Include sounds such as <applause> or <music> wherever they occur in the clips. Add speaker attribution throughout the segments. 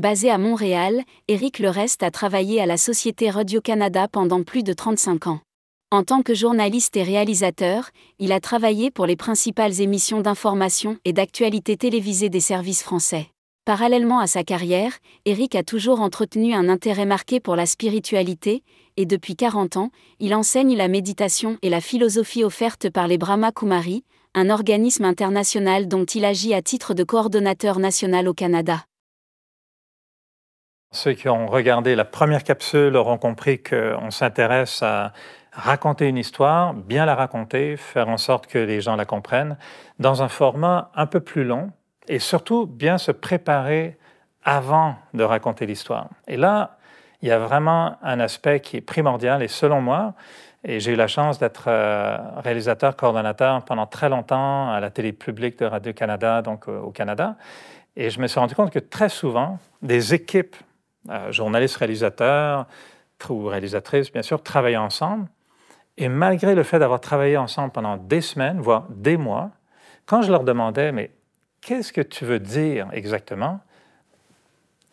Speaker 1: Basé à Montréal, Éric reste a travaillé à la Société Radio-Canada pendant plus de 35 ans. En tant que journaliste et réalisateur, il a travaillé pour les principales émissions d'information et d'actualité télévisées des services français. Parallèlement à sa carrière, Éric a toujours entretenu un intérêt marqué pour la spiritualité, et depuis 40 ans, il enseigne la méditation et la philosophie offerte par les Brahma Kumari, un organisme international dont il agit à titre de coordonnateur national au Canada. Ceux qui ont regardé la première capsule auront compris qu'on s'intéresse à raconter une histoire, bien la raconter, faire en sorte que les gens la comprennent, dans un format un peu plus long, et surtout bien se préparer avant de raconter l'histoire. Et là, il y a vraiment un aspect qui est primordial, et selon moi, et j'ai eu la chance d'être euh, réalisateur, coordonnateur pendant très longtemps à la télé publique de Radio-Canada, donc euh, au Canada, et je me suis rendu compte que très souvent, des équipes euh, journalistes, réalisateurs ou réalisatrices, bien sûr, travaillaient ensemble. Et malgré le fait d'avoir travaillé ensemble pendant des semaines, voire des mois, quand je leur demandais, mais qu'est-ce que tu veux dire exactement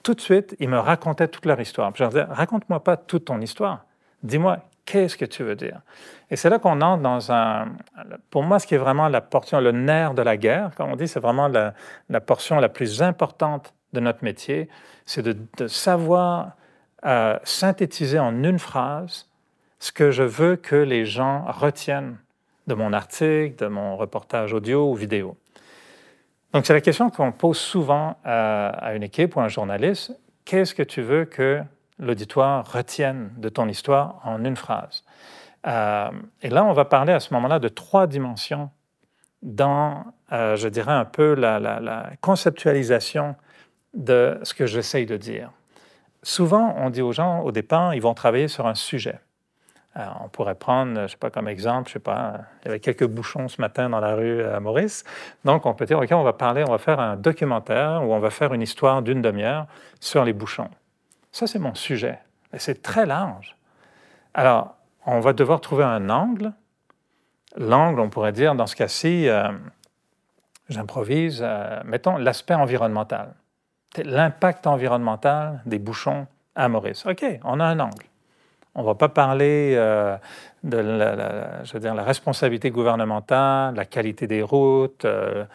Speaker 1: Tout de suite, ils me racontaient toute leur histoire. Je leur disais, raconte-moi pas toute ton histoire. Dis-moi, qu'est-ce que tu veux dire Et c'est là qu'on entre dans un... Pour moi, ce qui est vraiment la portion, le nerf de la guerre, comme on dit, c'est vraiment la, la portion la plus importante de notre métier, c'est de, savoir euh, synthétiser en une phrase ce que je veux que les gens retiennent de mon article, de mon reportage audio ou vidéo. Donc c'est la question qu'on pose souvent euh, à, une équipe ou à un journaliste. Qu'est-ce que tu veux que l'auditoire retienne de ton histoire en une phrase euh, Et là, on va parler à ce moment-là de trois dimensions dans, je dirais, un peu la conceptualisation de ce que j'essaye de dire. Souvent, on dit aux gens, au départ, ils vont travailler sur un sujet. on pourrait prendre, je sais pas, comme exemple, je sais pas, il y avait quelques bouchons ce matin dans la rue à Maurice. Donc, on peut dire, OK, on va parler, on va faire un documentaire ou on va faire une histoire d'une demi-heure sur les bouchons. Ça, c'est mon sujet. Et c'est très large. Alors, on va devoir trouver un angle. L'angle, on pourrait dire, dans ce cas-ci, euh, j'improvise, euh, mettons l'aspect environnemental l'impact environnemental des bouchons à Maurice. OK, on a un angle. On ne va pas parler euh, de la, je dire, la, responsabilité gouvernementale, la qualité des routes. Euh,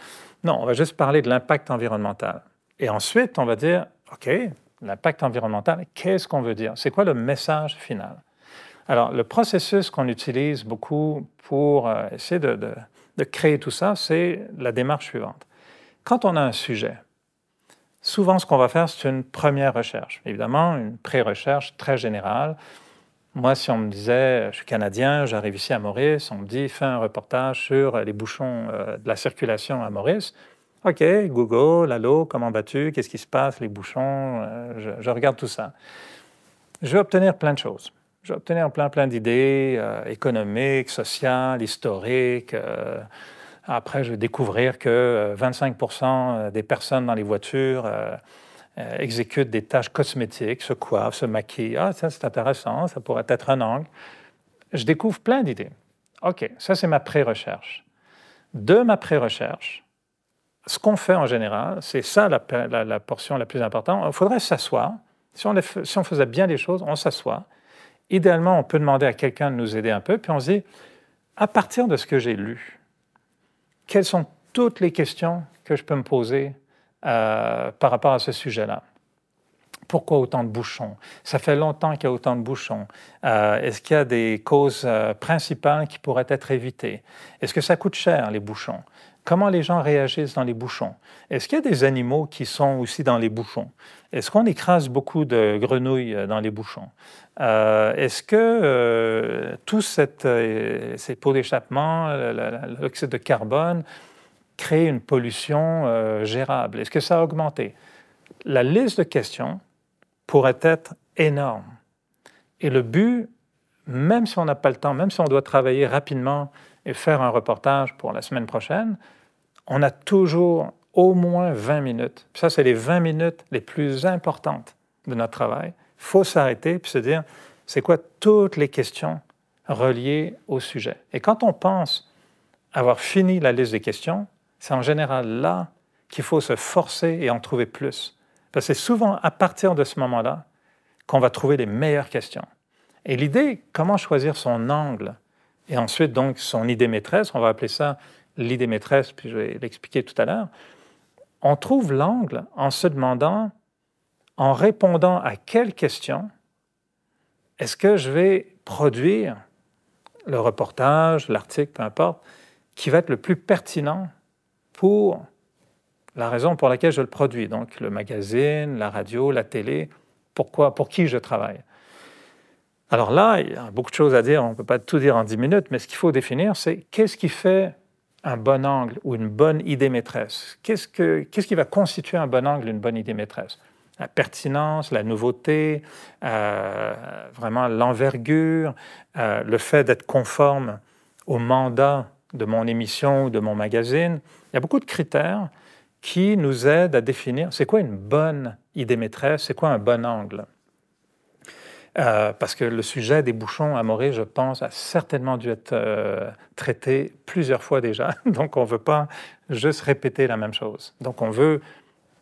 Speaker 1: non, on va juste parler de l'impact environnemental. Et ensuite, on va dire, OK, l'impact environnemental, qu'est-ce qu'on veut dire? C'est quoi le message final? Alors, le processus qu'on utilise beaucoup pour euh, essayer de créer tout ça, c'est la démarche suivante. Quand on a un sujet, souvent ce qu'on va faire, c'est une première recherche. Évidemment, une pré-recherche très générale. Moi, si on me disait, euh, je suis Canadien, j'arrive ici à Maurice, on me dit, fais un reportage sur euh, les bouchons euh, de la circulation à Maurice. OK, Google, allô, comment vas-tu, qu'est-ce qui se passe, les bouchons, je, regarde tout ça. Je vais obtenir plein de choses. Je vais obtenir plein, plein d'idées économiques, sociales, historiques. Après, je vais découvrir que 25% euh, euh, des personnes dans les voitures euh, exécutent des tâches cosmétiques, se coiffent, se maquillent. Ah, ça, c'est intéressant, ça pourrait être un angle. Je découvre plein d'idées. OK, ça, c'est ma pré-recherche. De ma pré-recherche, ce qu'on fait en général, c'est ça la, portion la plus importante. Il faudrait s'asseoir. Si, si on, faisait bien les choses, on s'assoit. Idéalement, on peut demander à quelqu'un de nous aider un peu, puis on se dit, à partir de ce que j'ai lu, quelles sont toutes les questions que je peux me poser euh, par rapport à ce sujet-là pourquoi autant de bouchons Ça fait longtemps qu'il y a autant de bouchons. Euh, est-ce qu'il y a des causes euh, principales qui pourraient être évitées Est-ce que ça coûte cher, les bouchons Comment les gens réagissent dans les bouchons? Est-ce qu'il y a des animaux qui sont aussi dans les bouchons? Est-ce qu'on écrase beaucoup de grenouilles euh, dans les bouchons? Euh, est-ce que euh, tous ces pots d'échappement, l'oxyde de carbone, crée une pollution gérable? Est-ce que ça a augmenté? La liste de questions pourrait être énorme. Et le but, même si on n'a pas le temps, même si on doit travailler rapidement et faire un reportage pour la semaine prochaine, on a toujours au moins 20 minutes. ça, c'est les 20 minutes les plus importantes de notre travail. Il faut s'arrêter et se dire, c'est quoi toutes les questions reliées au sujet. Et quand on pense avoir fini la liste des questions, c'est en général là qu'il faut se forcer et en trouver plus. Parce que c'est souvent à partir de ce moment-là qu'on va trouver les meilleures questions. Et l'idée, comment choisir son angle et ensuite, donc, son idée maîtresse, on va appeler ça l'idée maîtresse, puis je vais l'expliquer tout à l'heure, on trouve l'angle en se demandant, en répondant à quelle question est-ce que je vais produire le reportage, l'article, peu importe, qui va être le plus pertinent pour la raison pour laquelle je le produis, donc le magazine, la radio, la télé, pourquoi, pour qui je travaille. Alors là, il y a beaucoup de choses à dire, on ne peut pas tout dire en 10 minutes, mais ce qu'il faut définir, c'est qu'est-ce qui fait un bon angle ou une bonne idée maîtresse qu'est-ce, qui va constituer un bon angle, une bonne idée maîtresse La pertinence, la nouveauté, euh, vraiment l'envergure, euh, le fait d'être conforme au mandat de mon émission ou de mon magazine. Il y a beaucoup de critères qui nous aident à définir c'est quoi une bonne idée maîtresse, c'est quoi un bon angle. Euh, parce que le sujet des bouchons à Morée, je pense, a certainement dû être euh, traité plusieurs fois déjà. <laughs> Donc on ne veut pas juste répéter la même chose. Donc on veut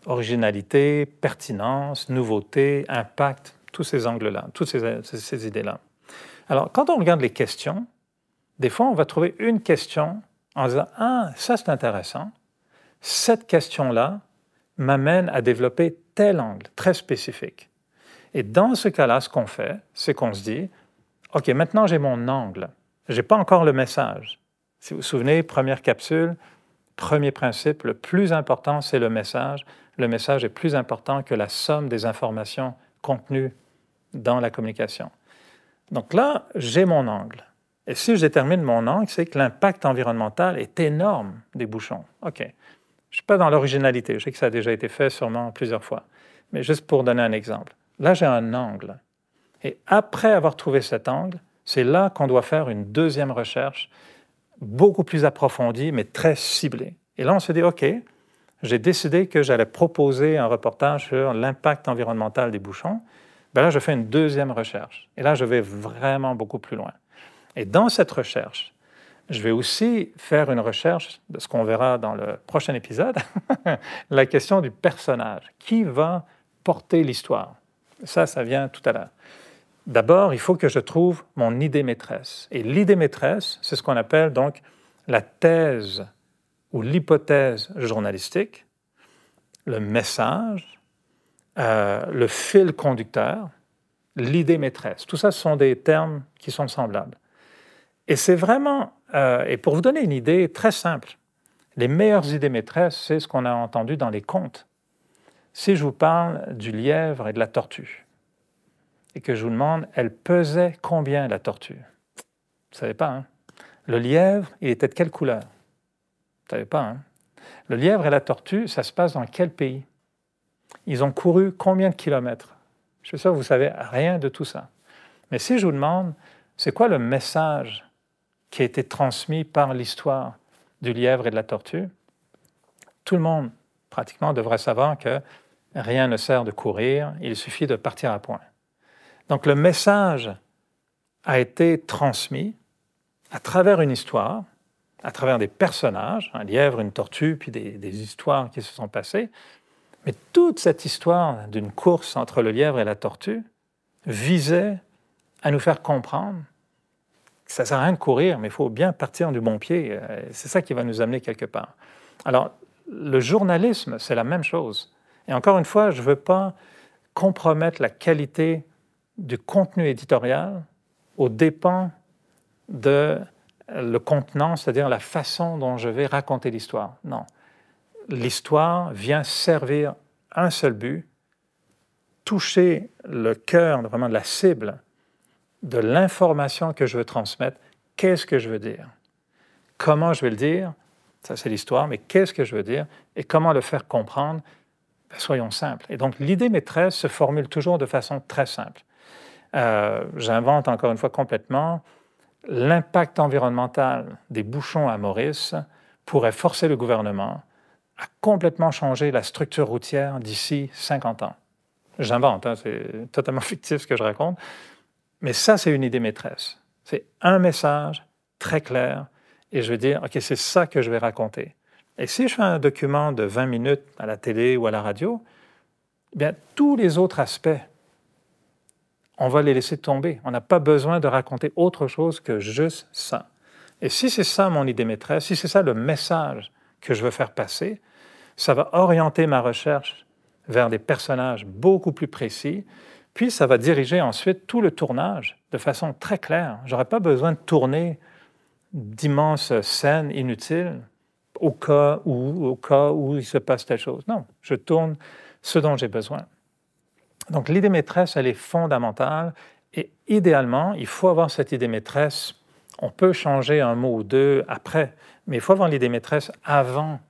Speaker 1: originalité, pertinence, nouveauté, impact, tous ces angles-là, toutes ces idées-là. Alors quand on regarde les questions, des fois on va trouver une question en disant Ah, ça c'est intéressant, cette question-là m'amène à développer tel angle très spécifique. Et dans ce cas-là, ce qu'on fait, c'est qu'on se dit, OK, maintenant j'ai mon angle. Je n'ai pas encore le message. Si vous vous souvenez, première capsule, premier principe, le plus important, c'est le message. Le message est plus important que la somme des informations contenues dans la communication. Donc là, j'ai mon angle. Et si je détermine mon angle, c'est que l'impact environnemental est énorme des bouchons. OK. Je ne suis pas dans l'originalité. Je sais que ça a déjà été fait sûrement plusieurs fois. Mais juste pour donner un exemple. Là, j'ai un angle. Et après avoir trouvé cet angle, c'est là qu'on doit faire une deuxième recherche, beaucoup plus approfondie, mais très ciblée. Et là, on se dit, OK, j'ai décidé que j'allais proposer un reportage sur l'impact environnemental des bouchons. Ben là, je fais une deuxième recherche. Et là, je vais vraiment beaucoup plus loin. Et dans cette recherche, je vais aussi faire une recherche de ce qu'on verra dans le prochain épisode, <laughs> la question du personnage. Qui va porter l'histoire ça, ça vient tout à l'heure. D'abord, il faut que je trouve mon idée maîtresse. Et l'idée maîtresse, c'est ce qu'on appelle donc la thèse ou l'hypothèse journalistique, le message, euh, le fil conducteur, l'idée maîtresse. Tout ça, ce sont des termes qui sont semblables. Et c'est vraiment, euh, et pour vous donner une idée très simple, les meilleures idées maîtresses, c'est ce qu'on a entendu dans les contes. Si je vous parle du lièvre et de la tortue, et que je vous demande, elle pesait combien la tortue Vous ne savez pas, hein Le lièvre, il était de quelle couleur Vous ne savez pas, hein Le lièvre et la tortue, ça se passe dans quel pays Ils ont couru combien de kilomètres Je suis sûr que vous savez rien de tout ça. Mais si je vous demande, c'est quoi le message qui a été transmis par l'histoire du lièvre et de la tortue Tout le monde, pratiquement, devrait savoir que Rien ne sert de courir, il suffit de partir à point. Donc le message a été transmis à travers une histoire, à travers des personnages, un lièvre, une tortue, puis des, histoires qui se sont passées. Mais toute cette histoire d'une course entre le lièvre et la tortue visait à nous faire comprendre que ça ne sert à rien de courir, mais il faut bien partir du bon pied. Euh, c'est ça qui va nous amener quelque part. Alors, le journalisme, c'est la même chose. Et encore une fois, je ne veux pas compromettre la qualité du contenu éditorial au dépens de le contenant, c'est-à-dire la façon dont je vais raconter l'histoire. Non. L'histoire vient servir un seul but, toucher le cœur, vraiment de la cible, de l'information que je veux transmettre. Qu'est-ce que je veux dire Comment je vais le dire Ça, c'est l'histoire, mais qu'est-ce que je veux dire Et comment le faire comprendre soyons simples. Et donc l'idée maîtresse se formule toujours de façon très simple. Euh, j'invente encore une fois complètement l'impact environnemental des bouchons à Maurice pourrait forcer le gouvernement à complètement changer la structure routière d'ici 50 ans. J'invente, hein, c'est totalement <laughs> fictif ce que je raconte, mais ça c'est une idée maîtresse. C'est un message très clair et je vais dire, OK, c'est ça que je vais raconter. Et si je fais un document de 20 minutes à la télé ou à la radio, eh bien, tous les autres aspects, on va les laisser tomber. On n'a pas besoin de raconter autre chose que juste ça. Et si c'est ça mon idée maîtresse, si c'est ça le message que je veux faire passer, ça va orienter ma recherche vers des personnages beaucoup plus précis, puis ça va diriger ensuite tout le tournage de façon très claire. Je J'aurais pas besoin de tourner d'immenses scènes inutiles au cas où, au cas où il se passe telle chose. Non, je tourne ce dont j'ai besoin. Donc l'idée maîtresse, elle est fondamentale et idéalement, il faut avoir cette idée maîtresse. On peut changer un mot ou deux après, mais il faut avoir l'idée maîtresse avant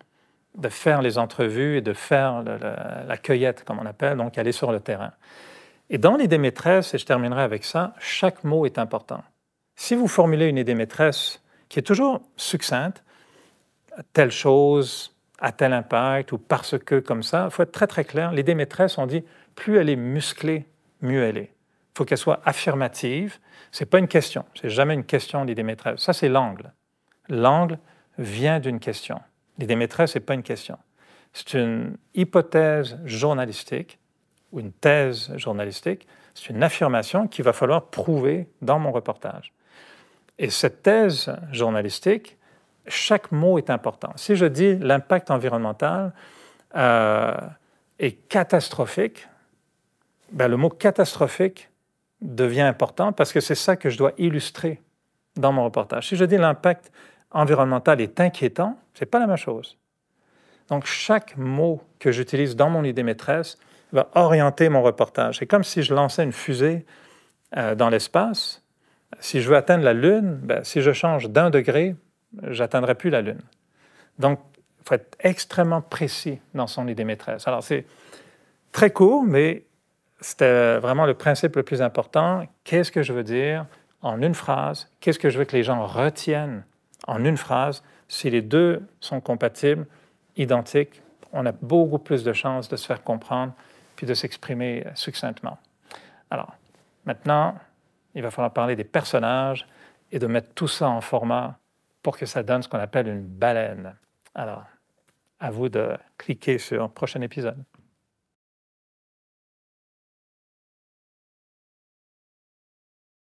Speaker 1: de faire les entrevues et de faire la cueillette, comme on appelle, donc aller sur le terrain. Et dans l'idée maîtresse, et je terminerai avec ça, chaque mot est important. Si vous formulez une idée maîtresse qui est toujours succincte, telle chose a tel impact ou parce que comme ça. Il faut être très très clair. L'idée maîtresse, on dit plus elle est musclée, mieux elle est. Il faut qu'elle soit affirmative. C'est pas une question. C'est jamais une question l'idée maîtresse. Ça c'est l'angle. L'angle vient d'une question. L'idée maîtresse n'est pas une question. C'est une hypothèse journalistique ou une thèse journalistique. C'est une affirmation qu'il va falloir prouver dans mon reportage. Et cette thèse journalistique, chaque mot est important. Si je dis l'impact environnemental euh, est catastrophique, ben le mot catastrophique devient important parce que c'est ça que je dois illustrer dans mon reportage. Si je dis l'impact environnemental est inquiétant, c'est pas la même chose. Donc chaque mot que j'utilise dans mon idée maîtresse va orienter mon reportage. C'est comme si je lançais une fusée euh, dans l'espace. Si je veux atteindre la Lune, ben, si je change d'un degré, j'atteindrai plus la Lune. Donc, il faut être extrêmement précis dans son idée maîtresse. Alors, c'est très court, mais c'était euh, vraiment le principe le plus important. Qu'est-ce que je veux dire en une phrase? Qu'est-ce que je veux que les gens retiennent en une phrase? Si les deux sont compatibles, identiques, on a beaucoup plus de chances de se faire comprendre puis de s'exprimer succinctement. Alors, maintenant, il va falloir parler des personnages et de mettre tout ça en format pour que ça donne ce qu'on appelle une baleine. Alors, à vous de cliquer sur prochain épisode.